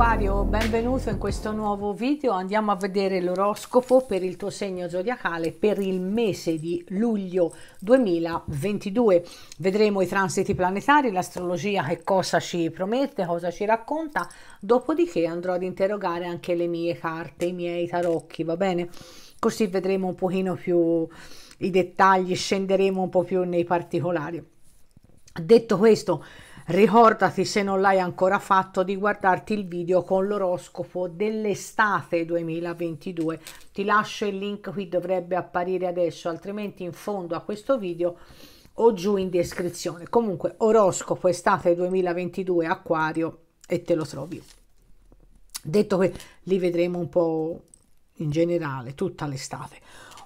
Acquario, benvenuto in questo nuovo video. Andiamo a vedere l'oroscopo per il tuo segno zodiacale per il mese di luglio 2022. Vedremo i transiti planetari, l'astrologia che cosa ci promette, cosa ci racconta, dopodiché andrò ad interrogare anche le mie carte, i miei tarocchi, va bene? Così vedremo un pochino più i dettagli, scenderemo un po' più nei particolari. Detto questo, Ricordati, se non l'hai ancora fatto, di guardarti il video con l'oroscopo dell'estate 2022. Ti lascio il link qui, dovrebbe apparire adesso, altrimenti in fondo a questo video o giù in descrizione. Comunque, oroscopo estate 2022 acquario e te lo trovi. Detto che li vedremo un po' in generale tutta l'estate.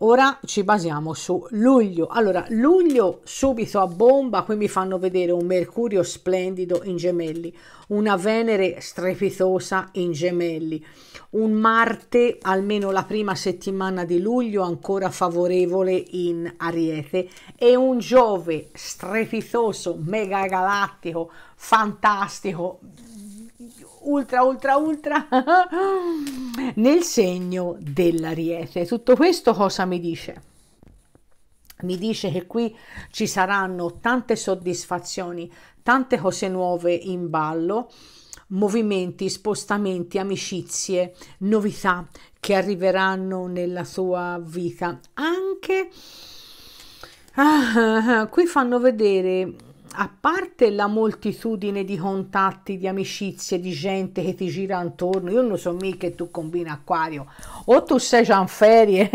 Ora ci basiamo su luglio. Allora, luglio subito a bomba, qui mi fanno vedere un Mercurio splendido in gemelli, una Venere strepitosa in gemelli, un Marte, almeno la prima settimana di luglio, ancora favorevole in Ariete e un Giove strepitoso, mega galattico, fantastico, ultra ultra ultra nel segno dell'ariete. Tutto questo cosa mi dice? mi dice che qui ci saranno tante soddisfazioni, tante cose nuove in ballo, movimenti, spostamenti, amicizie, novità che arriveranno nella tua vita. Anche ah, ah, ah, qui fanno vedere a parte la moltitudine di contatti, di amicizie, di gente che ti gira intorno, io non so mica che tu combini acquario, o tu sei già in ferie,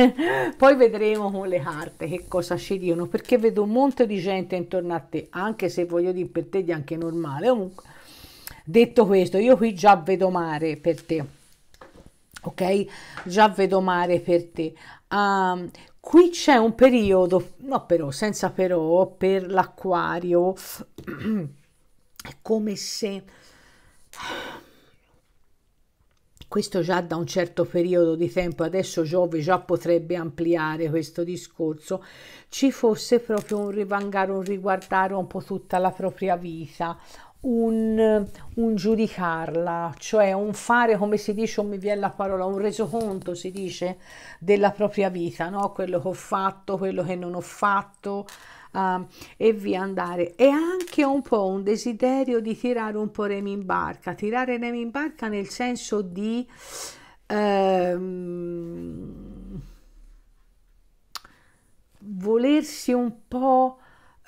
poi vedremo con le carte che cosa ci dicono, perché vedo un monte di gente intorno a te, anche se voglio dire per te di anche normale, comunque, detto questo, io qui già vedo mare per te ok? Già vedo mare per te. Um, Qui c'è un periodo, no però, senza però, per l'acquario, è come se questo già da un certo periodo di tempo, adesso Giove già potrebbe ampliare questo discorso, ci fosse proprio un rivangare, un riguardare un po' tutta la propria vita, un, un, giudicarla, cioè un fare, come si dice, o mi viene la parola, un resoconto, si dice, della propria vita, no? quello che ho fatto, quello che non ho fatto. Uh, e via andare e anche un po' un desiderio di tirare un po' remi in barca tirare remi in barca nel senso di ehm, volersi un po'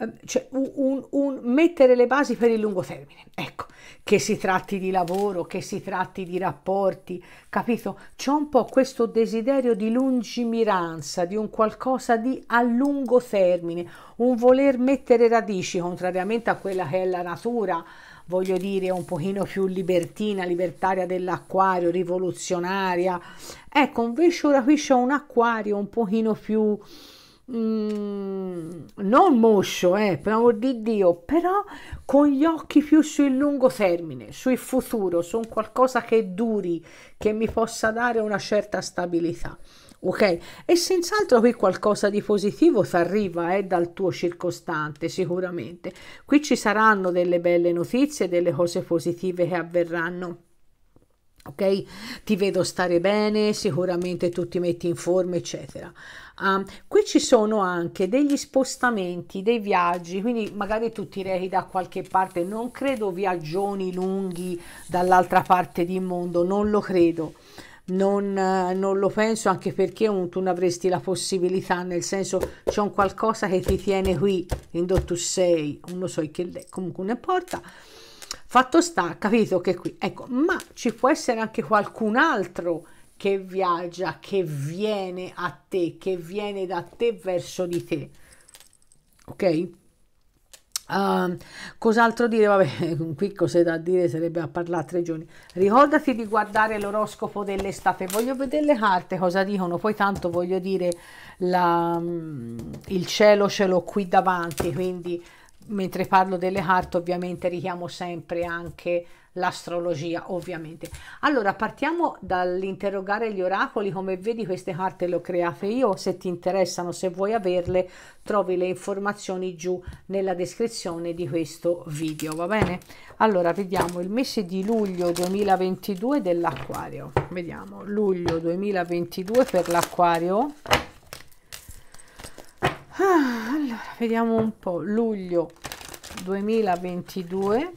Ehm, cioè un, un, un mettere le basi per il lungo termine, ecco, che si tratti di lavoro, che si tratti di rapporti, capito? C'è un po' questo desiderio di lungimiranza, di un qualcosa di a lungo termine, un voler mettere radici, contrariamente a quella che è la natura, voglio dire, un pochino più libertina, libertaria dell'acquario, rivoluzionaria. Ecco, invece ora qui c'è un acquario un pochino più Mm, non moscio, eh, per amor di Dio, però con gli occhi più sul lungo termine, sul futuro, su un qualcosa che duri, che mi possa dare una certa stabilità. Ok? E senz'altro qui qualcosa di positivo ti arriva eh, dal tuo circostante, sicuramente. Qui ci saranno delle belle notizie, delle cose positive che avverranno ok? Ti vedo stare bene, sicuramente tu ti metti in forma, eccetera. Um, qui ci sono anche degli spostamenti, dei viaggi, quindi magari tu ti rechi da qualche parte, non credo viaggioni lunghi dall'altra parte del mondo, non lo credo. Non, eh, non, lo penso anche perché un, tu non avresti la possibilità, nel senso c'è un qualcosa che ti tiene qui, quando tu sei, non so che comunque non importa. Fatto sta, capito che qui, ecco, ma ci può essere anche qualcun altro che viaggia, che viene a te, che viene da te verso di te. Ok? Uh, cos'altro dire? Vabbè, qui cos'è da dire sarebbe a parlare tre giorni. Ricordati di guardare l'oroscopo dell'estate. Voglio vedere le carte cosa dicono. Poi tanto voglio dire la, mm, il cielo ce l'ho qui davanti, quindi mentre parlo delle carte ovviamente richiamo sempre anche l'astrologia ovviamente allora partiamo dall'interrogare gli oracoli come vedi queste carte le ho create io se ti interessano se vuoi averle trovi le informazioni giù nella descrizione di questo video va bene allora vediamo il mese di luglio 2022 dell'acquario vediamo luglio 2022 per l'acquario ah, allora vediamo un po' luglio 2022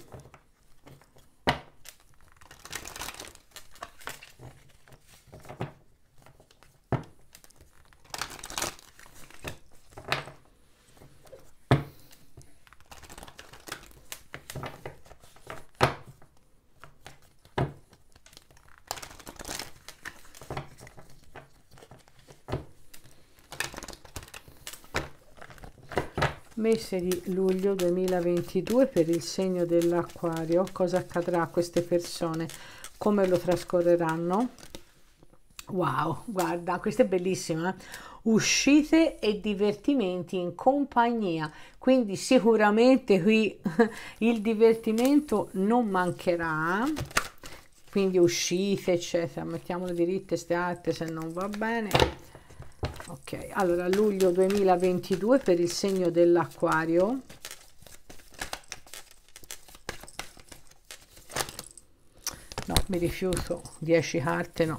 scommesse di luglio 2022 per il segno dell'acquario cosa accadrà a queste persone come lo trascorreranno wow guarda questa è bellissima eh. uscite e divertimenti in compagnia quindi sicuramente qui il divertimento non mancherà eh. quindi uscite eccetera mettiamole le ste state se non va bene ok allora luglio 2022 per il segno dell'acquario no mi rifiuto 10 carte no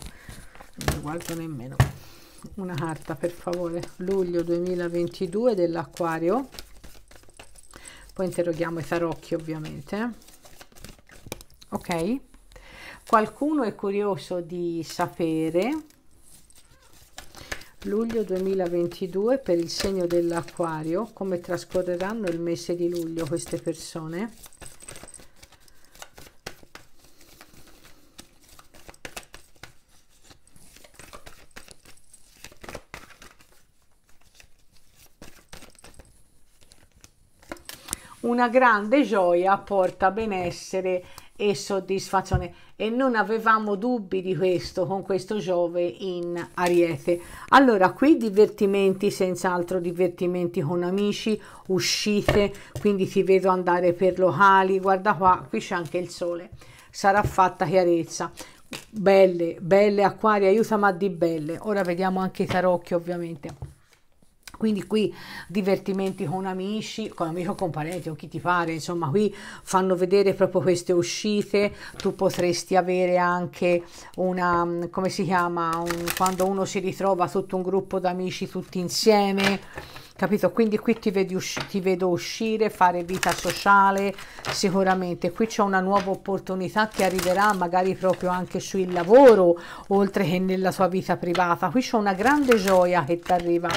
non le guardo nemmeno una carta per favore luglio 2022 dell'acquario poi interroghiamo i tarocchi ovviamente ok qualcuno è curioso di sapere luglio 2022 per il segno dell'acquario come trascorreranno il mese di luglio queste persone una grande gioia porta benessere e soddisfazione e non avevamo dubbi di questo con questo Giove in Ariete. Allora qui divertimenti, senz'altro divertimenti con amici, uscite, quindi ti vedo andare per locali, guarda qua, qui c'è anche il sole, sarà fatta chiarezza. Belle, belle acquari, aiutami a di belle. Ora vediamo anche i tarocchi ovviamente quindi qui divertimenti con amici, con amico con parenti o chi ti pare, insomma qui fanno vedere proprio queste uscite, tu potresti avere anche una, mm, come si chiama, un, quando uno si ritrova tutto un gruppo d'amici tutti insieme, capito? Quindi qui ti, vedi ti vedo uscire, fare vita sociale, sicuramente qui c'è una nuova opportunità che arriverà magari proprio anche sul lavoro, oltre che nella tua vita privata, qui c'è una grande gioia che ti arriva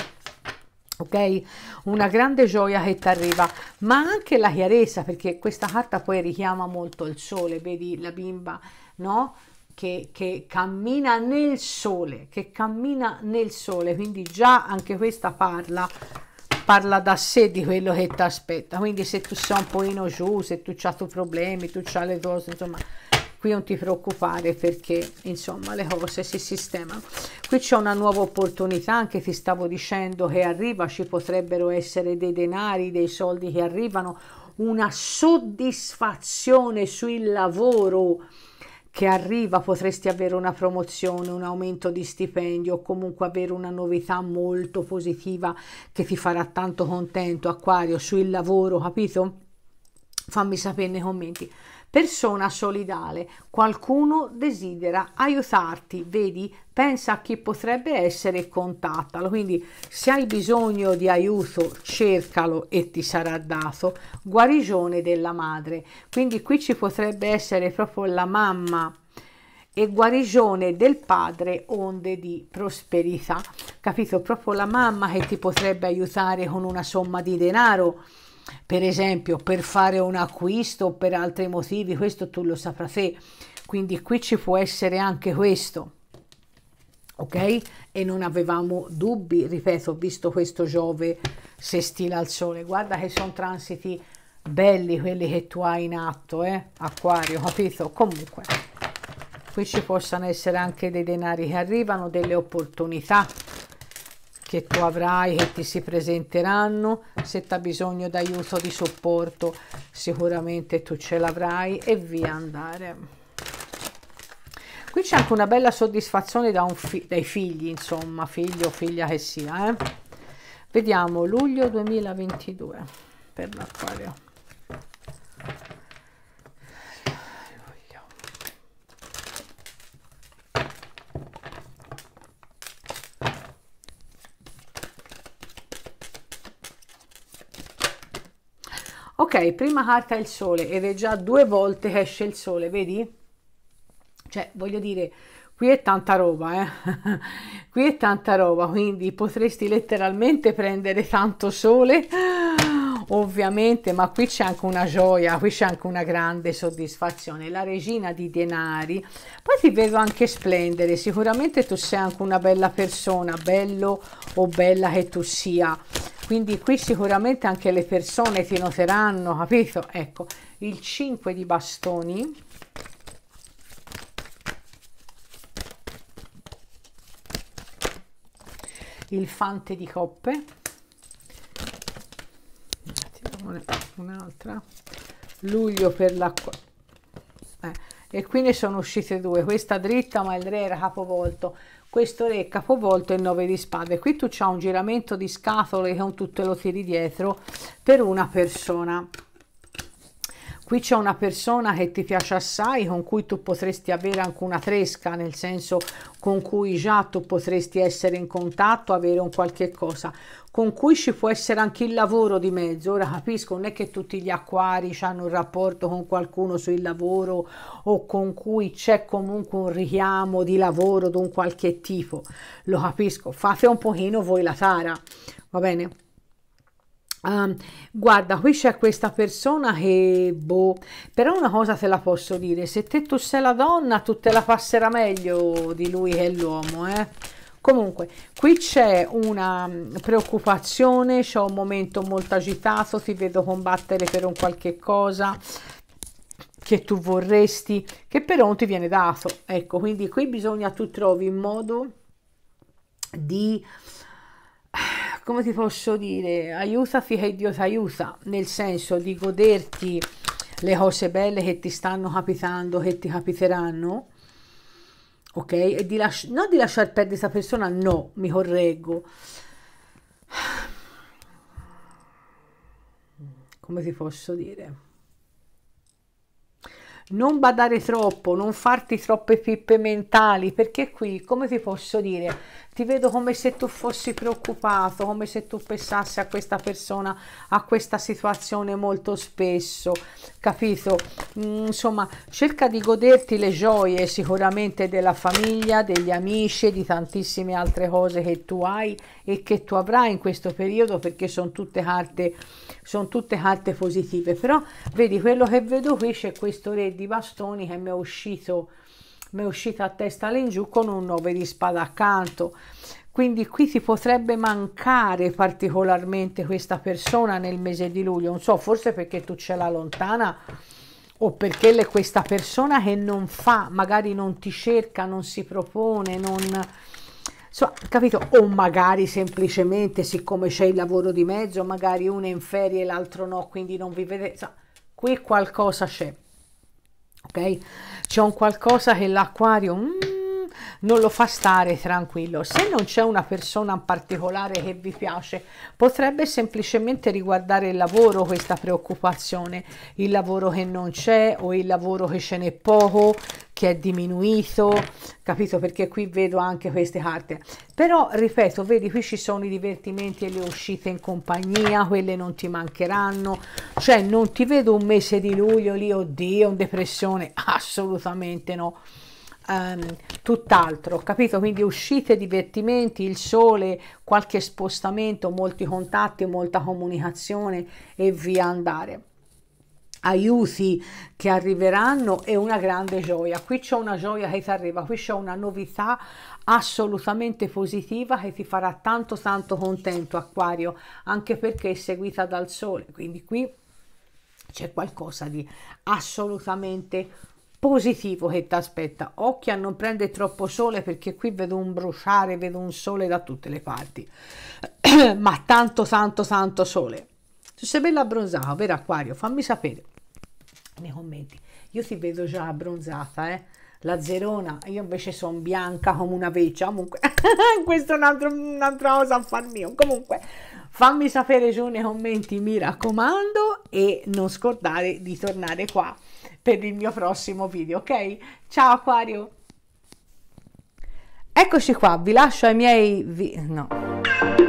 ok? Una grande gioia che ti arriva, ma anche la chiarezza, perché questa carta poi richiama molto il sole, vedi la bimba, no? Che, che cammina nel sole, che cammina nel sole, quindi già anche questa parla parla da sé di quello che ti aspetta, quindi se tu sei un po' giù, se tu hai i tuoi problemi, tu hai le cose, insomma, qui non ti preoccupare perché insomma le cose si sistemano qui c'è una nuova opportunità anche ti stavo dicendo che arriva ci potrebbero essere dei denari dei soldi che arrivano una soddisfazione sul lavoro che arriva potresti avere una promozione, un aumento di stipendio o comunque avere una novità molto positiva che ti farà tanto contento, Acquario, sul lavoro, capito? Fammi sapere nei commenti persona solidale. Qualcuno desidera aiutarti, vedi? Pensa a chi potrebbe essere contattalo. Quindi se hai bisogno di aiuto, cercalo e ti sarà dato. Guarigione della madre. Quindi qui ci potrebbe essere proprio la mamma e guarigione del padre onde di prosperità capito proprio la mamma che ti potrebbe aiutare con una somma di denaro per esempio per fare un acquisto o per altri motivi, questo tu lo saprai te. Quindi qui ci può essere anche questo. Ok? E non avevamo dubbi, ripeto, visto questo Giove se stila al sole. Guarda che sono transiti belli quelli che tu hai in atto, eh? Acquario, capito? Comunque, qui ci possono essere anche dei denari che arrivano, delle opportunità che tu avrai, che ti si presenteranno, se tu hai bisogno d'aiuto, di supporto, sicuramente tu ce l'avrai e via andare. Qui c'è anche una bella soddisfazione da un fi dai figli, insomma, figlio o figlia che sia. Eh? Vediamo luglio 2022 per l'acquario. ok prima carta è il sole ed è già due volte che esce il sole vedi cioè voglio dire qui è tanta roba, eh? qui è tanta roba, quindi potresti letteralmente prendere tanto sole, ovviamente, ma qui c'è anche una gioia, qui c'è anche una grande soddisfazione. La regina di denari, poi ti vedo anche splendere, sicuramente tu sei anche una bella persona, bello o bella che tu sia, quindi qui sicuramente anche le persone ti noteranno capito ecco il 5 di bastoni il fante di coppe un'altra luglio per l'acqua eh e qui ne sono uscite due questa dritta ma il re era capovolto questo re capovolto e 9 di spade qui tu c'è un giramento di scatole con tutto lo tiri dietro per una persona qui c'è una persona che ti piace assai con cui tu potresti avere anche una tresca nel senso con cui già tu potresti essere in contatto avere un qualche cosa con cui ci può essere anche il lavoro di mezzo ora capisco non è che tutti gli acquari hanno un rapporto con qualcuno sul lavoro o con cui c'è comunque un richiamo di lavoro di un qualche tipo lo capisco fate un pochino voi la tara va bene Um, guarda, qui c'è questa persona che, boh, però una cosa te la posso dire, se te tu sei la donna, tu te la passerà meglio di lui che è l'uomo, eh. Comunque, qui c'è una mm, preoccupazione, c'è un momento molto agitato, ti vedo combattere per un qualche cosa che tu vorresti, che però non ti viene dato. Ecco, quindi qui bisogna tu trovi un modo di come ti posso dire, aiuta finché Dio ti aiuta, nel senso di goderti le cose belle che ti stanno capitando, che ti capiteranno, ok? E di non di lasciar perdere questa persona, no, mi correggo. Come ti posso dire? non badare troppo, non farti troppe pippe mentali, perché qui, come ti posso dire, ti vedo come se tu fossi preoccupato, come se tu pensassi a questa persona, a questa situazione molto spesso, capito? Mm, insomma, cerca di goderti le gioie sicuramente della famiglia, degli amici, di tantissime altre cose che tu hai e che tu avrai in questo periodo perché sono tutte carte, sono tutte carte positive, però vedi quello che vedo qui c'è questo re di bastoni che mi è uscito mi è uscita a testa all'ingiù con un 9 di spada accanto quindi qui ti potrebbe mancare particolarmente questa persona nel mese di luglio non so forse perché tu ce l'hai lontana o perché le, questa persona che non fa magari non ti cerca non si propone non so, capito o magari semplicemente siccome c'è il lavoro di mezzo magari uno è in ferie e l'altro no quindi non vi vede so, qui qualcosa c'è ok? C'è un qualcosa che l'acquario... Mm, non lo fa stare tranquillo. Se non c'è una persona in particolare che vi piace, potrebbe semplicemente riguardare il lavoro questa preoccupazione, il lavoro che non c'è o il lavoro che ce n'è poco, che è diminuito, capito? Perché qui vedo anche queste carte. Però, ripeto, vedi, qui ci sono i divertimenti e le uscite in compagnia, quelle non ti mancheranno, cioè non ti vedo un mese di luglio lì, oddio, in depressione, assolutamente no um, tutt'altro, capito? Quindi uscite, divertimenti, il sole, qualche spostamento, molti contatti, molta comunicazione e via andare aiuti che arriveranno e una grande gioia. Qui c'è una gioia che ti arriva, qui c'è una novità assolutamente positiva che ti farà tanto tanto contento Aquario, anche perché è seguita dal sole, quindi qui c'è qualcosa di assolutamente positivo che ti aspetta. Occhio a non prendere troppo sole perché qui vedo un bruciare, vedo un sole da tutte le parti. Ma tanto, tanto, tanto sole. Se sei bello abbronzato, vero Acquario? Fammi sapere nei commenti. Io ti vedo già abbronzata, eh? La zerona, io invece sono bianca come una veccia. Comunque, questo è un altro, un'altra cosa a far mio. Comunque, Fammi sapere giù nei commenti, mi raccomando, e non scordare di tornare qua per il mio prossimo video, ok? Ciao Aquario! Eccoci qua, vi lascio ai miei... Vi... no...